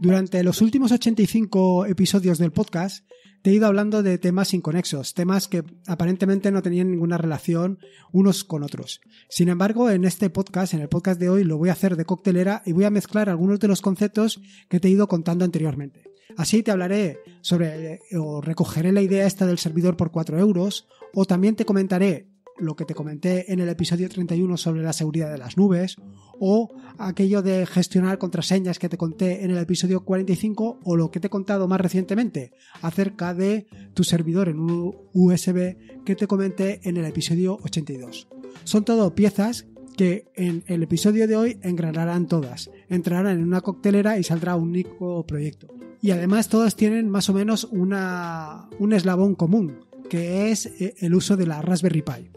Durante los últimos 85 episodios del podcast te he ido hablando de temas inconexos, temas que aparentemente no tenían ninguna relación unos con otros. Sin embargo, en este podcast, en el podcast de hoy, lo voy a hacer de coctelera y voy a mezclar algunos de los conceptos que te he ido contando anteriormente. Así te hablaré sobre o recogeré la idea esta del servidor por 4 euros o también te comentaré lo que te comenté en el episodio 31 sobre la seguridad de las nubes, o aquello de gestionar contraseñas que te conté en el episodio 45, o lo que te he contado más recientemente acerca de tu servidor en un USB que te comenté en el episodio 82. Son todo piezas que en el episodio de hoy engranarán todas, entrarán en una coctelera y saldrá un único proyecto. Y además todas tienen más o menos un eslabón común, que es eh, el uso de la Raspberry Pi.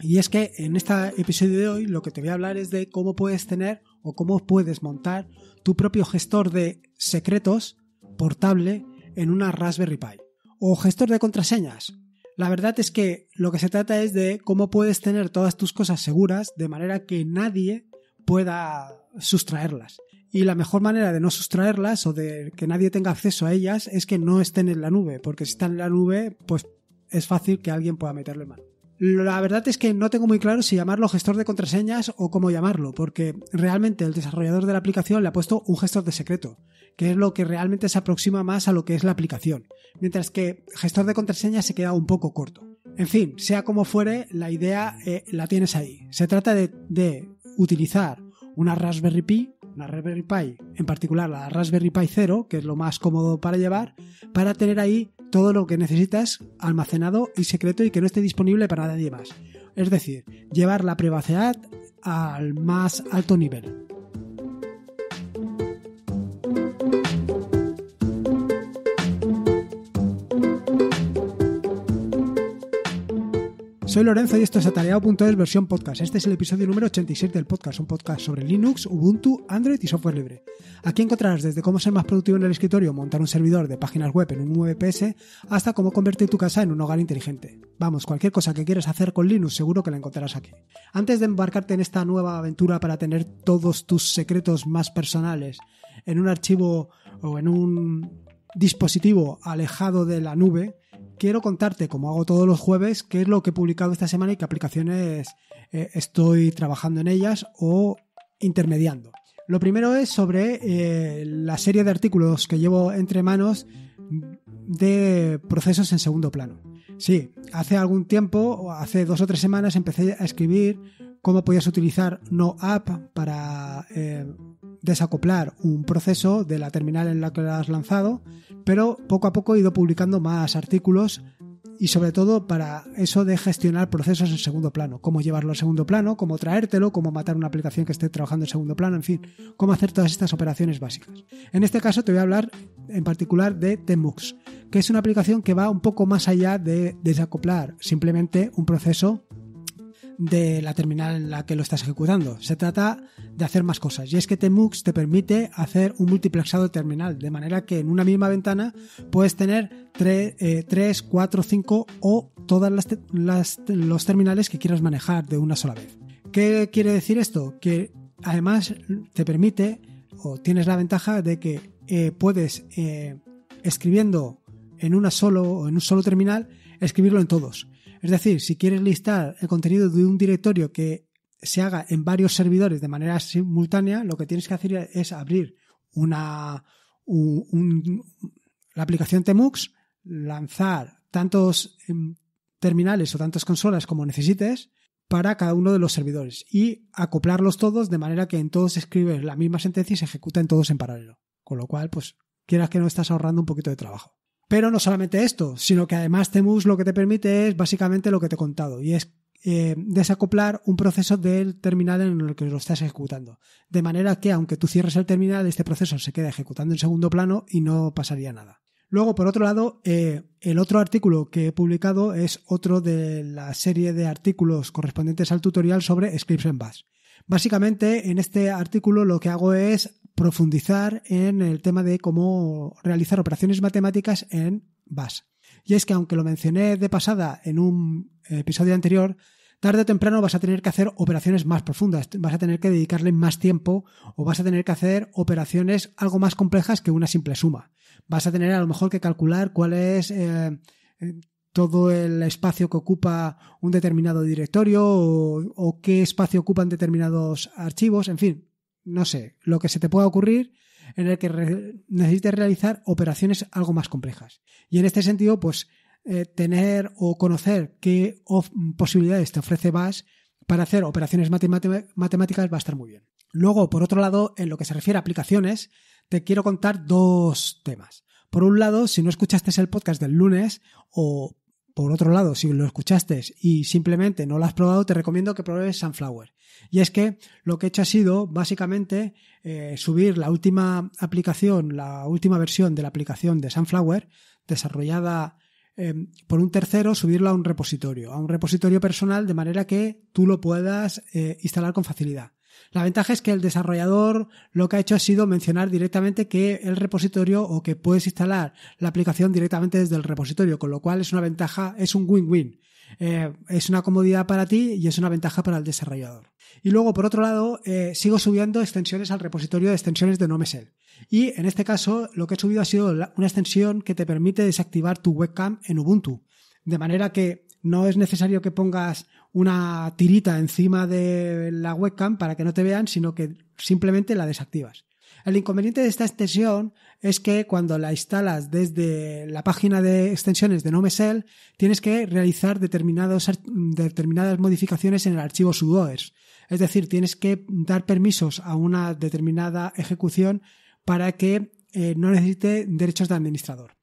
Y es que en este episodio de hoy lo que te voy a hablar es de cómo puedes tener o cómo puedes montar tu propio gestor de secretos portable en una Raspberry Pi o gestor de contraseñas. La verdad es que lo que se trata es de cómo puedes tener todas tus cosas seguras de manera que nadie pueda sustraerlas. Y la mejor manera de no sustraerlas o de que nadie tenga acceso a ellas es que no estén en la nube, porque si están en la nube, pues es fácil que alguien pueda meterle mano. La verdad es que no tengo muy claro si llamarlo gestor de contraseñas o cómo llamarlo, porque realmente el desarrollador de la aplicación le ha puesto un gestor de secreto, que es lo que realmente se aproxima más a lo que es la aplicación, mientras que gestor de contraseñas se queda un poco corto. En fin, sea como fuere, la idea eh, la tienes ahí. Se trata de utilizar una Raspberry Pi una Raspberry Pi, en particular la Raspberry Pi 0, que es lo más cómodo para llevar, para tener ahí todo lo que necesitas almacenado y secreto y que no esté disponible para nadie más. Es decir, llevar la privacidad al más alto nivel. Soy Lorenzo y esto es atareado.es versión podcast. Este es el episodio número 87 del podcast, un podcast sobre Linux, Ubuntu, Android y software libre. Aquí encontrarás desde cómo ser más productivo en el escritorio, montar un servidor de páginas web en un VPS, hasta cómo convertir tu casa en un hogar inteligente. Vamos, cualquier cosa que quieras hacer con Linux seguro que la encontrarás aquí. Antes de embarcarte en esta nueva aventura para tener todos tus secretos más personales en un archivo o en un dispositivo alejado de la nube, quiero contarte, como hago todos los jueves, qué es lo que he publicado esta semana y qué aplicaciones eh, estoy trabajando en ellas o intermediando. Lo primero es sobre eh, la serie de artículos que llevo entre manos de procesos en segundo plano. Sí, hace algún tiempo, hace dos o tres semanas, empecé a escribir cómo podías utilizar No App para eh, desacoplar un proceso de la terminal en la que lo has lanzado, pero poco a poco he ido publicando más artículos y sobre todo para eso de gestionar procesos en segundo plano, cómo llevarlo al segundo plano, cómo traértelo, cómo matar una aplicación que esté trabajando en segundo plano, en fin, cómo hacer todas estas operaciones básicas. En este caso te voy a hablar en particular de Temux, que es una aplicación que va un poco más allá de desacoplar simplemente un proceso de la terminal en la que lo estás ejecutando. Se trata de hacer más cosas. Y es que Tmux te permite hacer un multiplexado de terminal, de manera que en una misma ventana puedes tener 3, 4, 5 o todas las, los terminales que quieras manejar de una sola vez. ¿Qué quiere decir esto? Que además te permite o tienes la ventaja de que eh, puedes eh, escribiendo en una solo o en un solo terminal escribirlo en todos es decir, si quieres listar el contenido de un directorio que se haga en varios servidores de manera simultánea, lo que tienes que hacer es abrir una la aplicación Tmux, lanzar tantos em, terminales o tantas consolas como necesites para cada uno de los servidores y acoplarlos todos de manera que en todos escribes la misma sentencia y se ejecuta en todos en paralelo. Con lo cual, pues quieras que no estás ahorrando un poquito de trabajo. Pero no solamente esto, sino que además Temus lo que te permite es básicamente lo que te he contado, y es eh, desacoplar un proceso del terminal en el que lo estás ejecutando. De manera que aunque tú cierres el terminal, este proceso se queda ejecutando en segundo plano y no pasaría nada. Luego, por otro lado, eh, el otro artículo que he publicado es otro de la serie de artículos correspondientes al tutorial sobre scripts en bash. Básicamente, en este artículo lo que hago es profundizar en el tema de cómo realizar operaciones matemáticas en BAS. Y es que aunque lo mencioné de pasada en un episodio anterior, tarde o temprano vas a tener que hacer operaciones más profundas, vas a tener que dedicarle más tiempo o vas a tener que hacer operaciones algo más complejas que una simple suma. Vas a tener a lo mejor que calcular cuál es eh, todo el espacio que ocupa un determinado directorio o qué espacio ocupan determinados archivos, en fin, no sé, lo que se te pueda ocurrir en el que necesites realizar operaciones algo más complejas. Y en este sentido, pues eh, tener o conocer qué posibilidades te ofrece BAS para hacer operaciones matemáticas va a estar muy bien. Luego, por otro lado, en lo que se refiere a aplicaciones, te quiero contar dos temas. Por un lado, si no escuchaste el podcast del lunes o por otro lado, si lo escuchaste y simplemente no lo has probado, te recomiendo que pruebes Sunflower. Y es que lo que he hecho ha sido básicamente eh, subir la última aplicación, la última versión de la aplicación de Sunflower, desarrollada eh, por un tercero, subirla a un repositorio, a un repositorio personal, de manera que tú lo puedas eh, instalar con facilidad. La ventaja es que el desarrollador lo que ha hecho ha sido mencionar directamente que el repositorio o que puedes instalar la aplicación directamente desde el repositorio, con lo cual es una ventaja, es un win-win. Eh, es una comodidad para ti y es una ventaja para el desarrollador. Y luego, por otro lado, eh, sigo subiendo extensiones al repositorio de extensiones de NoMesel. Y en este caso, lo que he subido ha sido una extensión que te permite desactivar tu webcam en Ubuntu. De manera que no es necesario que pongas una tirita encima de la webcam para que no te vean, sino que simplemente la desactivas. El inconveniente de esta extensión es que cuando la instalas desde la página de extensiones de NoMesel, tienes que realizar determinadas modificaciones en el archivo sudoers. Es decir, tienes que dar permisos a una determinada ejecución para que eh, no necesite derechos de administrador.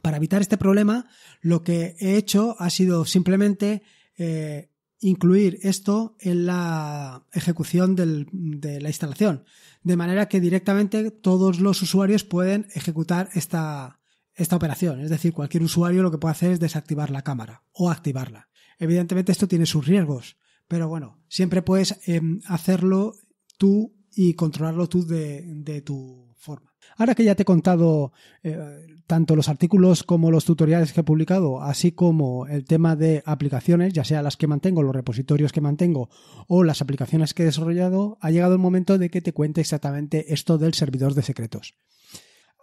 Para evitar este problema, lo que he hecho ha sido simplemente eh, incluir esto en la ejecución de la instalación, de manera que directamente todos los usuarios pueden ejecutar esta, esta operación. Es decir, cualquier usuario lo que puede hacer es desactivar la cámara o activarla. Evidentemente esto tiene sus riesgos, pero bueno, siempre puedes em, hacerlo tú y controlarlo tú de tu forma. Ahora que ya te he contado eh, tanto los artículos como los tutoriales que he publicado, así como el tema de aplicaciones, ya sea las que mantengo, los repositorios que mantengo o las aplicaciones que he desarrollado, ha llegado el momento de que te cuente exactamente esto del servidor de secretos.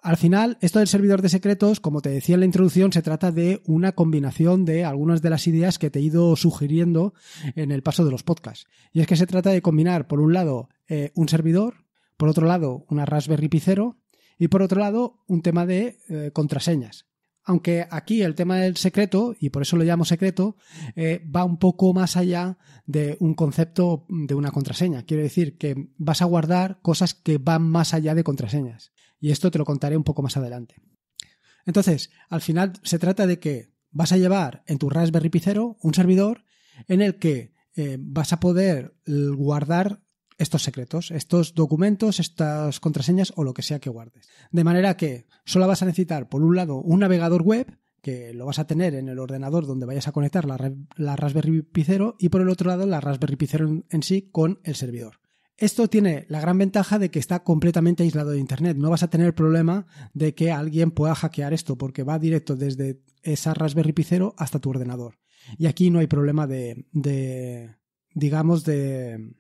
Al final, esto del servidor de secretos, como te decía en la introducción, se trata de una combinación de algunas de las ideas que te he ido sugiriendo en el paso de los podcasts. Y es que se trata de combinar, por un lado, eh, un servidor, por otro lado, una Raspberry Pi cero. Y por otro lado, un tema de eh, contraseñas. Aunque aquí el tema del secreto, y por eso lo llamo secreto, eh, va un poco más allá de un concepto de una contraseña. Quiero decir que vas a guardar cosas que van más allá de contraseñas. Y esto te lo contaré un poco más adelante. Entonces, al final se trata de que vas a llevar en tu Raspberry Pi un servidor en el que eh, vas a poder guardar estos secretos, estos documentos, estas contraseñas o lo que sea que guardes. De manera que solo vas a necesitar, por un lado, un navegador web, que lo vas a tener en el ordenador donde vayas a conectar la, Raspberry Pi y por el otro lado, la Raspberry Pi en, sí con el servidor. Esto tiene la gran ventaja de que está completamente aislado de Internet. No vas a tener problema de que alguien pueda hackear esto porque va directo desde esa Raspberry Pi hasta tu ordenador. Y aquí no hay problema de, de digamos, de,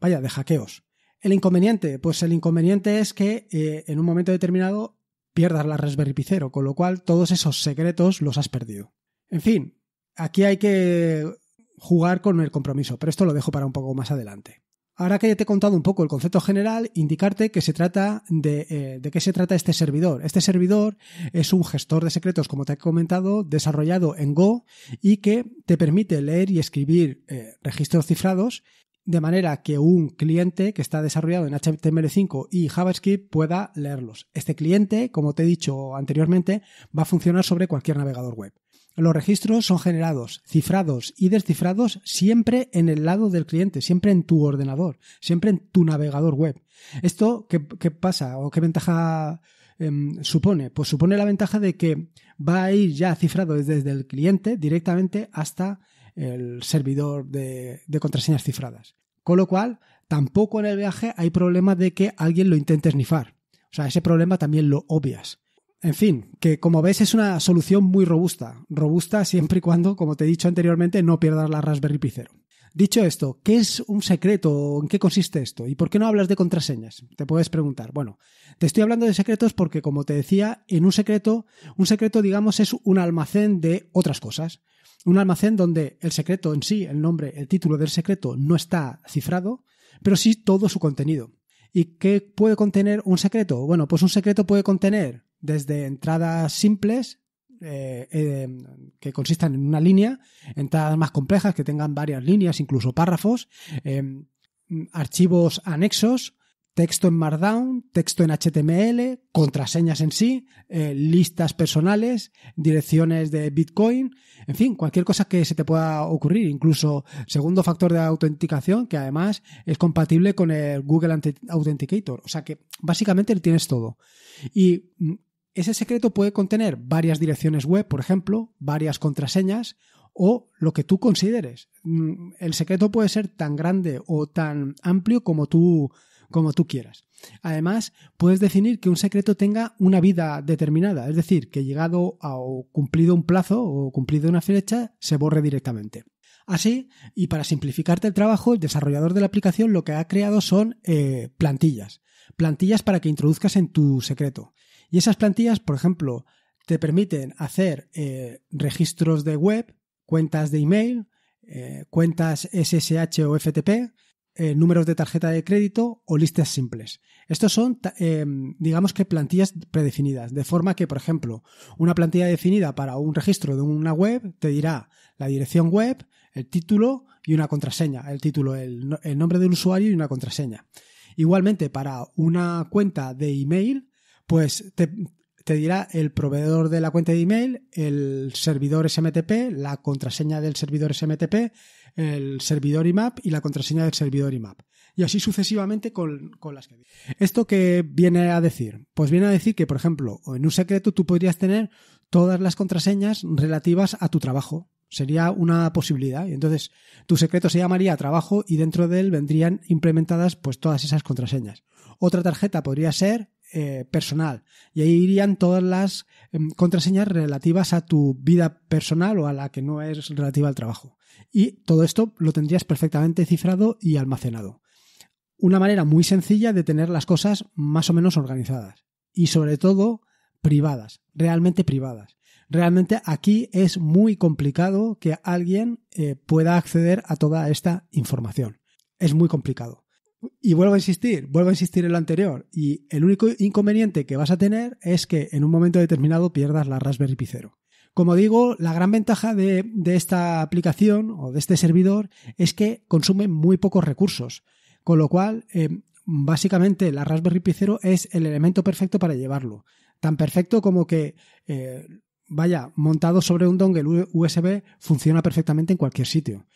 vaya, de hackeos. El inconveniente, pues el inconveniente es que eh, en un momento determinado pierdas la Raspberry Pi con lo cual todos esos secretos los has perdido. En fin, aquí hay que jugar con el compromiso, pero esto lo dejo para un poco más adelante. Ahora que ya te he contado un poco el concepto general, indicarte que se trata de, eh, qué se trata este servidor. Este servidor es un gestor de secretos, como te he comentado, desarrollado en Go y que te permite leer y escribir eh, registros cifrados de manera que un cliente que está desarrollado en HTML5 y JavaScript pueda leerlos. Este cliente, como te he dicho anteriormente, va a funcionar sobre cualquier navegador web. Los registros son generados, cifrados y descifrados siempre en el lado del cliente, siempre en tu ordenador, siempre en tu navegador web. ¿Esto qué, pasa o qué ventaja em, supone? Pues supone la ventaja de que va a ir ya cifrado desde el cliente directamente hasta el servidor de, contraseñas cifradas. Con lo cual, tampoco en el viaje hay problema de que alguien lo intente snifar. O sea, ese problema también lo obvias. En fin, que como ves es una solución muy robusta. Robusta siempre y cuando, como te he dicho anteriormente, no pierdas la Raspberry Pi 0. Dicho esto, ¿qué es un secreto? ¿En qué consiste esto? ¿Y por qué no hablas de contraseñas? Te puedes preguntar. Bueno, te estoy hablando de secretos porque, como te decía, en un secreto, un secreto, digamos, es un almacén de otras cosas. Un almacén donde el secreto en sí, el nombre, el título del secreto no está cifrado, pero sí todo su contenido. ¿Y qué puede contener un secreto? Bueno, pues un secreto puede contener desde entradas simples eh, eh, que consistan en una línea, entradas más complejas que tengan varias líneas, incluso párrafos, eh, archivos anexos, texto en Markdown, texto en HTML, contraseñas en sí, listas personales, direcciones de Bitcoin, en fin, cualquier cosa que se te pueda ocurrir, incluso segundo factor de autenticación que además es compatible con el Google Authenticator, o sea que básicamente tienes todo. Y mm, ese secreto puede contener varias direcciones web, por ejemplo, varias contraseñas o lo que tú consideres. Mm, el secreto puede ser tan grande o tan amplio como tú, como tú quieras. Además, puedes definir que un secreto tenga una vida determinada, es decir, que llegado o cumplido un plazo o cumplido una fecha, se borre directamente. Así, y para simplificarte el trabajo, el desarrollador de la aplicación lo que ha creado son eh, plantillas. Plantillas para que introduzcas en tu secreto. Y esas plantillas, por ejemplo, te permiten hacer eh, registros de web, cuentas de email, eh, cuentas SSH o FTP, eh, números de tarjeta de crédito o listas simples. Estos son, digamos que, plantillas predefinidas, de forma que, por ejemplo, una plantilla definida para un registro de una web te dirá la dirección web, el título y una contraseña, el título, el nombre del usuario y una contraseña. Igualmente, para una cuenta de email, pues te, dirá el proveedor de la cuenta de email, el servidor SMTP, la contraseña del servidor SMTP, el servidor IMAP y la contraseña del servidor IMAP. Y así sucesivamente con, las que... ¿Esto qué viene a decir? Pues viene a decir que, por ejemplo, en un secreto tú podrías tener todas las contraseñas relativas a tu trabajo. Sería una posibilidad. Y entonces tu secreto se llamaría trabajo y dentro de él vendrían implementadas pues todas esas contraseñas. Otra tarjeta podría ser eh, personal. Y ahí irían todas las em, contraseñas relativas a tu vida personal o a la que no es relativa al trabajo. Y todo esto lo tendrías perfectamente cifrado y almacenado. Una manera muy sencilla de tener las cosas más o menos organizadas. Y sobre todo, privadas, realmente privadas. Realmente aquí es muy complicado que alguien eh, pueda acceder a toda esta información. Es muy complicado. Y vuelvo a insistir, vuelvo a insistir en lo anterior. Y el único inconveniente que vas a tener es que en un momento determinado pierdas la Raspberry Pi 0. Como digo, la gran ventaja de, esta aplicación o de este servidor es que consume muy pocos recursos. Con lo cual, eh, básicamente la Raspberry Pi 0 es el elemento perfecto para llevarlo. Tan perfecto como que, eh, vaya, montado sobre un dongle USB funciona perfectamente en cualquier sitio.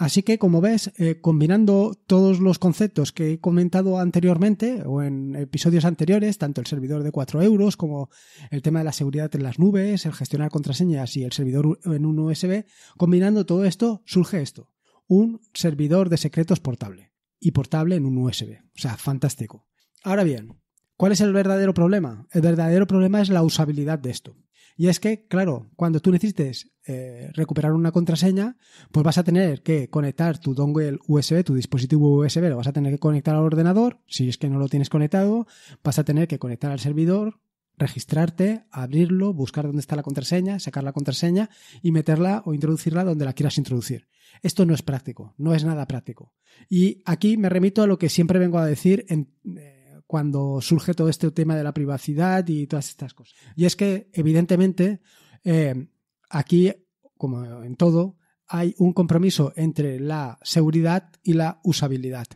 Así que, como ves, eh, combinando todos los conceptos que he comentado anteriormente o en episodios anteriores, tanto el servidor de 4 euros como el tema de la seguridad en las nubes, el gestionar contraseñas y el servidor en un USB, combinando todo esto, surge esto, un servidor de secretos portable y portable en un USB. O sea, fantástico. Ahora bien, ¿cuál es el verdadero problema? El verdadero problema es la usabilidad de esto. Y es que, claro, cuando tú necesites eh, recuperar una contraseña, pues vas a tener que conectar tu dongle USB, tu dispositivo USB, lo vas a tener que conectar al ordenador, si es que no lo tienes conectado, vas a tener que conectar al servidor, registrarte, abrirlo, buscar dónde está la contraseña, sacar la contraseña y meterla o introducirla donde la quieras introducir. Esto no es práctico, no es nada práctico. Y aquí me remito a lo que siempre vengo a decir en, eh, cuando surge todo este tema de la privacidad y todas estas cosas. Y es que, evidentemente, eh, aquí, como en todo, hay un compromiso entre la seguridad y la usabilidad.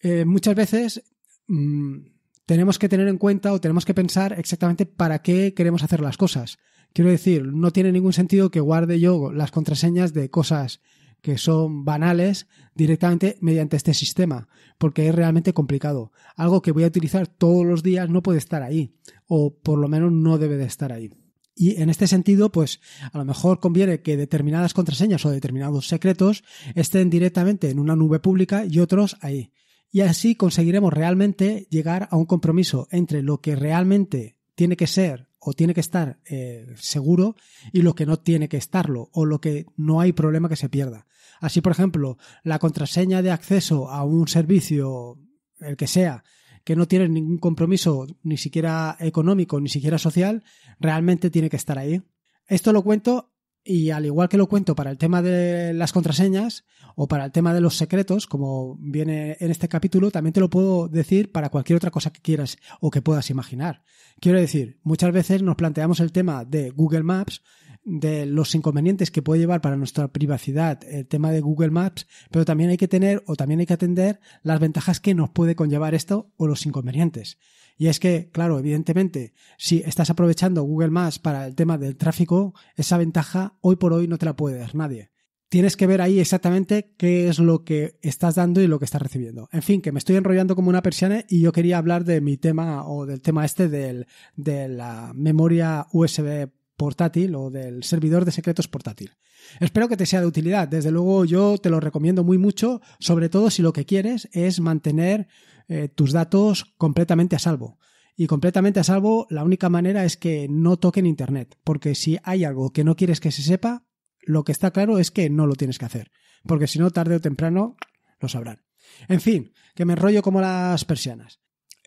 Eh, muchas veces mm, tenemos que tener en cuenta o tenemos que pensar exactamente para qué queremos hacer las cosas. Quiero decir, no tiene ningún sentido que guarde yo las contraseñas de cosas que son banales directamente mediante este sistema, porque es realmente complicado. Algo que voy a utilizar todos los días no puede estar ahí, o por lo menos no debe de estar ahí. Y en este sentido, pues a lo mejor conviene que determinadas contraseñas o determinados secretos estén directamente en una nube pública y otros ahí. Y así conseguiremos realmente llegar a un compromiso entre lo que realmente tiene que ser o tiene que estar eh, seguro y lo que no tiene que estarlo o lo que no hay problema que se pierda. Así, por ejemplo, la contraseña de acceso a un servicio, el que sea, que no tiene ningún compromiso, ni siquiera económico, ni siquiera social, realmente tiene que estar ahí. Esto lo cuento y al igual que lo cuento para el tema de las contraseñas o para el tema de los secretos, como viene en este capítulo, también te lo puedo decir para cualquier otra cosa que quieras o que puedas imaginar. Quiero decir, muchas veces nos planteamos el tema de Google Maps de los inconvenientes que puede llevar para nuestra privacidad el tema de Google Maps, pero también hay que tener o también hay que atender las ventajas que nos puede conllevar esto o los inconvenientes. Y es que, claro, evidentemente, si estás aprovechando Google Maps para el tema del tráfico, esa ventaja hoy por hoy no te la puede dar nadie. Tienes que ver ahí exactamente qué es lo que estás dando y lo que estás recibiendo. En fin, que me estoy enrollando como una persiana y yo quería hablar de mi tema o del tema este del, de la memoria USB portátil o del servidor de secretos portátil. Espero que te sea de utilidad. Desde luego yo te lo recomiendo muy mucho, sobre todo si lo que quieres es mantener eh, tus datos completamente a salvo. Y completamente a salvo, la única manera es que no toquen Internet, porque si hay algo que no quieres que se sepa, lo que está claro es que no lo tienes que hacer, porque si no, tarde o temprano lo sabrán. En fin, que me enrollo como las persianas.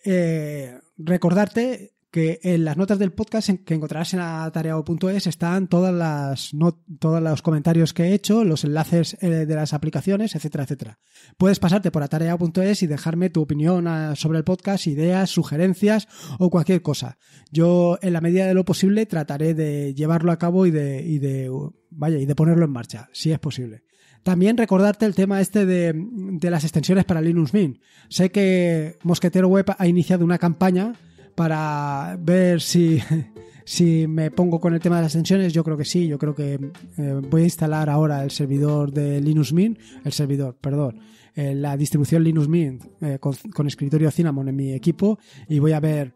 Eh, recordarte que en las notas del podcast que encontrarás en Atareao.es están todas las no, todos los comentarios que he hecho, los enlaces eh, de las aplicaciones, etcétera, etcétera. Puedes pasarte por Atareao.es y dejarme tu opinión ah, sobre el podcast, ideas, sugerencias o cualquier cosa. Yo, en la medida de lo posible, trataré de llevarlo a cabo y de, vaya, y de ponerlo en marcha, si es posible. También recordarte el tema este de, de las extensiones para Linux Mint. Sé que Mosquetero Web ha iniciado una campaña para ver si, si me pongo con el tema de las tensiones. Yo creo que sí, yo creo que eh, voy a instalar ahora el servidor de Linux Mint, el servidor, perdón, eh, la distribución Linux Mint eh, con, escritorio Cinnamon en mi equipo y voy a ver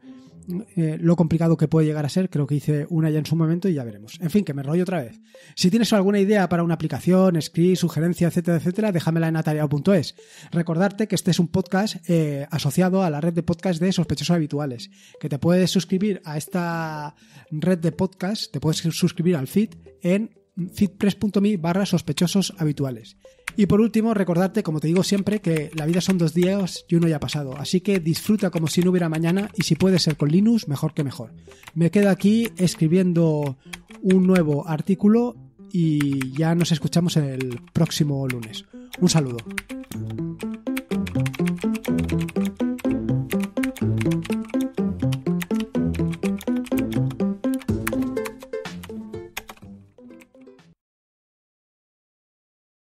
eh, lo complicado que puede llegar a ser. Creo que hice una ya en su momento y ya veremos. En fin, que me rollo otra vez. Si tienes alguna idea para una aplicación, script, sugerencia, etcétera, etcétera, déjamela en atareado.es. Recordarte que este es un podcast eh, asociado a la red de podcast de sospechosos habituales, que te puedes suscribir a esta red de podcast, te puedes suscribir al feed en feedpress.me barra sospechosos habituales. Y por último, recordarte, como te digo siempre, que la vida son dos días y uno ya ha pasado. Así que disfruta como si no hubiera mañana y si puede ser con Linux, mejor que mejor. Me quedo aquí escribiendo un nuevo artículo y ya nos escuchamos el próximo lunes. Un saludo.